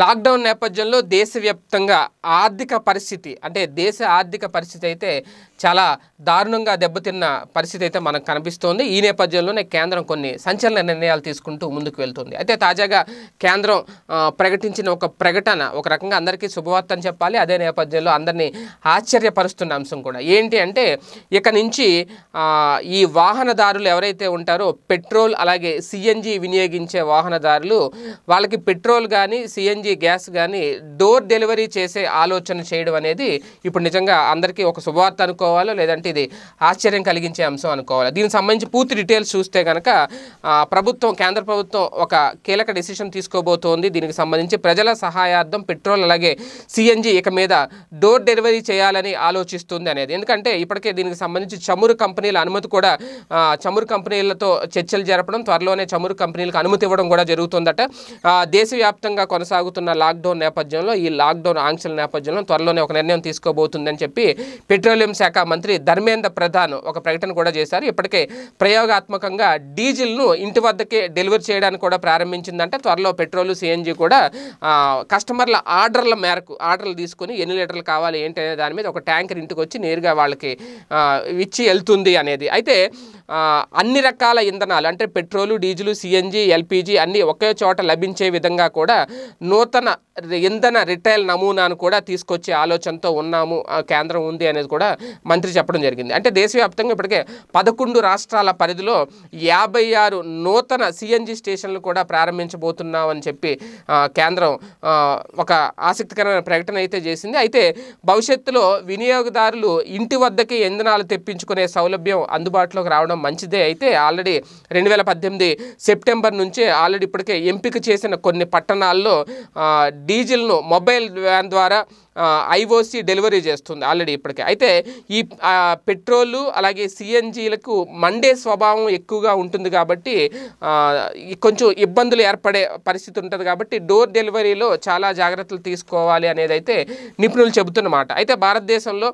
lockdown నేపథ్యంలో దేశవ్యాప్తంగా ఆర్థిక పరిస్థితి అంటే దేశ ఆర్థిక పరిస్థితి అయితే చాలా దారుణంగా దెబ్బతిన్న పరిస్థితి అయితే మనకు కనిపిస్తోంది ఈ నేపథ్యంలోనే కేంద్రం కొన్ని సంచలన నిర్ణయాలు తీసుకుంటూ ముందుకు వెళ్తుంది అయితే తాజాగా కేంద్రం ప్రకటించిన ఒక ప్రకటన ఒక రకంగా అందరికీ శుభవార్త అని చెప్పాలి అదే నేపథ్యంలో అందరినీ ఆశ్చర్యపరుస్తున్న అంశం కూడా ఏంటి అంటే ఇక నుంచి ఈ వాహనదారులు ఎవరైతే ఉంటారో పెట్రోల్ అలాగే సిఎన్జి వినియోగించే వాహనదారులు వాళ్ళకి పెట్రోల్ కానీ సిఎన్జి గ్యాస్ కానీ డోర్ డెలివరీ చేసే ఆలోచన చేయడం అనేది ఇప్పుడు నిజంగా అందరికీ ఒక శుభవార్త అనుకో అనుకోవాలో లేదంటే ఇది ఆశ్చర్యం కలిగించే అంశం అనుకోవాలి దీనికి సంబంధించి పూర్తి డీటెయిల్స్ చూస్తే కనుక ప్రభుత్వం కేంద్ర ప్రభుత్వం ఒక కీలక డెసిషన్ తీసుకోబోతోంది దీనికి సంబంధించి ప్రజల సహాయార్థం పెట్రోల్ అలాగే సిఎన్జి ఇక మీద డోర్ డెలివరీ చేయాలని ఆలోచిస్తుంది అనేది ఎందుకంటే ఇప్పటికే దీనికి సంబంధించి చమురు కంపెనీల అనుమతి కూడా చమురు కంపెనీలతో చర్చలు జరపడం త్వరలోనే చమురు కంపెనీలకు అనుమతి ఇవ్వడం కూడా జరుగుతుందట దేశవ్యాప్తంగా కొనసాగుతున్న లాక్డౌన్ నేపథ్యంలో ఈ లాక్డౌన్ ఆంక్షల నేపథ్యంలో త్వరలోనే ఒక నిర్ణయం తీసుకోబోతుందని చెప్పి పెట్రోలియం శాఖ శాఖ మంత్రి ధర్మేంద్ర ప్రధాన్ ఒక ప్రకటన కూడా చేశారు ఇప్పటికే ప్రయోగాత్మకంగా డీజిల్ను ఇంటి వద్దకే డెలివరీ చేయడానికి కూడా ప్రారంభించిందంటే త్వరలో పెట్రోల్ సిఎన్జి కూడా కస్టమర్ల ఆర్డర్ల మేరకు ఆర్డర్లు తీసుకుని ఎన్ని లీటర్లు కావాలి ఏంటి అనే దాని మీద ఒక ట్యాంకర్ ఇంటికి వచ్చి నేరుగా వాళ్ళకి ఇచ్చి వెళ్తుంది అనేది అయితే అన్ని రకాల ఇంధనాలు అంటే పెట్రోలు డీజిల్ సిఎన్జి ఎల్పిజి అన్నీ ఒకే చోట లభించే విధంగా కూడా నూతన ఇంధన రిటైల్ నమూనాను కూడా తీసుకొచ్చే ఆలోచనతో ఉన్నాము కేంద్రం ఉంది అనేది కూడా మంత్రి చెప్పడం జరిగింది అంటే దేశవ్యాప్తంగా ఇప్పటికే పదకొండు రాష్ట్రాల పరిధిలో యాభై ఆరు నూతన సిఎన్జి స్టేషన్లు కూడా ప్రారంభించబోతున్నామని చెప్పి కేంద్రం ఒక ఆసక్తికరమైన ప్రకటన అయితే చేసింది అయితే భవిష్యత్తులో వినియోగదారులు ఇంటి వద్దకి ఇంధనాలు తెప్పించుకునే సౌలభ్యం అందుబాటులోకి రావడం మంచిదే అయితే ఆల్రెడీ రెండు వేల పద్దెనిమిది సెప్టెంబర్ నుంచే ఆల్రెడీ ఇప్పటికే ఎంపిక చేసిన కొన్ని పట్టణాల్లో డీజిల్ను మొబైల్ వ్యాన్ ద్వారా ఐఓసి డెలివరీ చేస్తుంది ఆల్రెడీ ఇప్పటికే అయితే ఈ పెట్రోలు అలాగే సిఎన్జీలకు మండే స్వభావం ఎక్కువగా ఉంటుంది కాబట్టి కొంచెం ఇబ్బందులు ఏర్పడే పరిస్థితి ఉంటుంది కాబట్టి డోర్ డెలివరీలో చాలా జాగ్రత్తలు తీసుకోవాలి అనేది అయితే నిపుణులు చెబుతున్నమాట అయితే భారతదేశంలో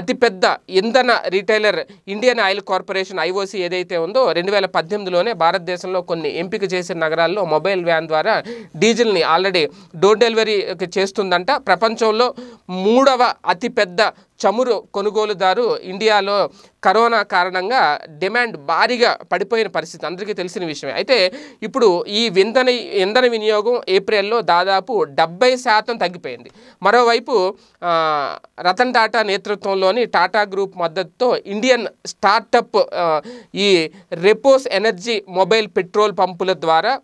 అతిపెద్ద ఇంధన retailer Indian Oil Corporation IOC ఏదైతే ఉందో రెండు వేల పద్దెనిమిదిలోనే భారతదేశంలో కొన్ని ఎంపిక చేసిన నగరాల్లో మొబైల్ వ్యాన్ ద్వారా డీజిల్ని ఆల్రెడీ డోర్ డెలివరీ చేస్తుందంట ప్రపంచంలో మూడవ అతిపెద్ద చమురు కొనుగోలుదారు ఇండియాలో కరోనా కారణంగా డిమాండ్ భారీగా పడిపోయిన పరిస్థితి అందరికీ తెలిసిన విషయమే అయితే ఇప్పుడు ఈ విందన ఇంధన వినియోగం ఏప్రిల్లో దాదాపు డెబ్బై శాతం తగ్గిపోయింది మరోవైపు రతన్ టాటా నేతృత్వంలోని టాటా గ్రూప్ మద్దతుతో ఇండియన్ స్టార్టప్ ఈ రెపోస్ ఎనర్జీ మొబైల్ పెట్రోల్ పంపుల ద్వారా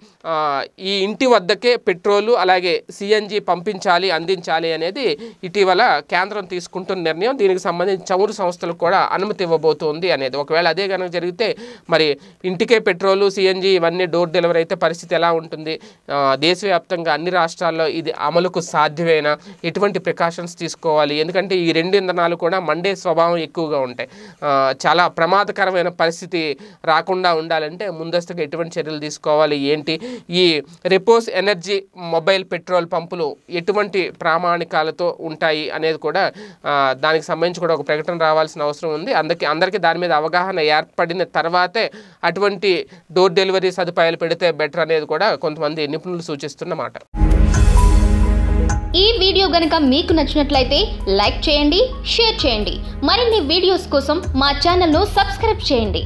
ఈ ఇంటి వద్దకే పెట్రోలు అలాగే సిఎన్జి పంపించాలి అందించాలి అనేది ఇటీవల కేంద్రం తీసుకుంటున్న నిర్ణయం యాజమాన్యం దీనికి సంబంధించి చమురు సంస్థలకు కూడా అనుమతి ఇవ్వబోతోంది అనేది ఒకవేళ అదే కనుక జరిగితే మరి ఇంటికే పెట్రోలు సిఎన్జి ఇవన్నీ డోర్ డెలివరీ అయితే పరిస్థితి ఎలా ఉంటుంది దేశవ్యాప్తంగా అన్ని రాష్ట్రాల్లో ఇది అమలుకు సాధ్యమైనా ఎటువంటి ప్రికాషన్స్ తీసుకోవాలి ఎందుకంటే ఈ రెండు ఇంధనాలు కూడా మండే స్వభావం ఎక్కువగా ఉంటాయి చాలా ప్రమాదకరమైన పరిస్థితి రాకుండా ఉండాలంటే ముందస్తుగా ఎటువంటి చర్యలు తీసుకోవాలి ఏంటి ఈ రిపోస్ ఎనర్జీ మొబైల్ పెట్రోల్ పంపులు ఎటువంటి ప్రామాణికాలతో ఉంటాయి అనేది కూడా దాని దానికి సంబంధించి కూడా ఒక ప్రకటన రావాల్సిన అవసరం ఉంది అందరికీ అందరికీ దాని మీద అవగాహన ఏర్పడిన తర్వాతే అటువంటి డోర్ డెలివరీ సదుపాయాలు పెడితే బెటర్ అనేది కూడా కొంతమంది నిపుణులు సూచిస్తున్న మాట ఈ వీడియో గనక మీకు నచ్చినట్లయితే లైక్ చేయండి షేర్ చేయండి మరిన్ని వీడియోస్ కోసం మా ఛానల్ను సబ్స్క్రైబ్ చేయండి